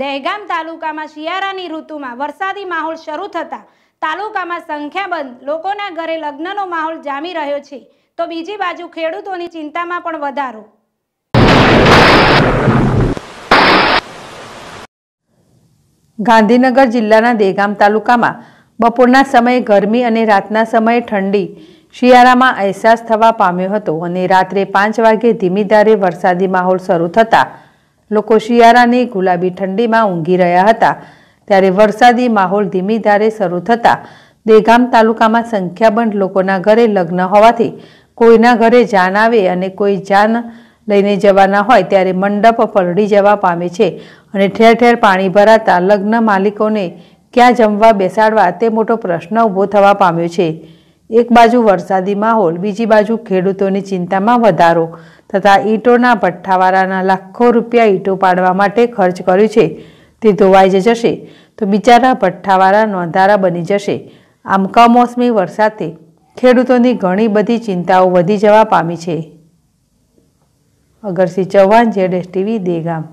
દહેગામ તાલુકામાં શિયાળાની ઋતુમાં વરસાદી માહોલ શરૂ થતા તાલુકામાં સંખ્યાબંધ લોકોના ઘરે લગ્નનો માહોલ જામી રહ્યો છે તો બીજી બાજુ ખેડૂતોની ચિંતામાં પણ વધારો ગાંધીનગર જિલ્લાના દેગામ તાલુકામાં બપોરના સમયે ગરમી અને રાતના સમયે ઠંડી શિયાળામાં અહેસાસ થવા પામ્યો હતો અને રાત્રે પાંચ વાગે ધીમી ધારે વરસાદી માહોલ શરૂ થતાં લોકો શિયાળાની ગુલાબી ઠંડીમાં ઊંઘી રહ્યા હતા ત્યારે વરસાદી માહોલ ધીમી ધારે શરૂ થતાં દેગામ તાલુકામાં સંખ્યાબંધ લોકોના ઘરે લગ્ન હોવાથી કોઈના ઘરે જાન આવે અને કોઈ જાન લઈને જવાના હોય ત્યારે મંડપ પલળી જવા પામે છે અને ઠેર ઠેર પાણી ભરાતા લગ્ન માલિકોને ક્યાં જમવા બેસાડવા તે મોટો પ્રશ્ન ઊભો થવા પામ્યો છે એક બાજુ વરસાદી માહોલ બીજી બાજુ ખેડૂતોની ચિંતામાં વધારો તથા ઈંટોના ભઠ્ઠાવાળાના લાખો રૂપિયા ઈંટો પાડવા માટે ખર્ચ કર્યું છે તે ધોવાઈ જશે તો બિચારા ભઠ્ઠાવાળા નોંધારા બની જશે આમ કમોસમી વરસાદથી ખેડૂતોની ઘણી બધી ચિંતાઓ વધી જવા પામી છે Agarsinh Chauhan Z S TV Degam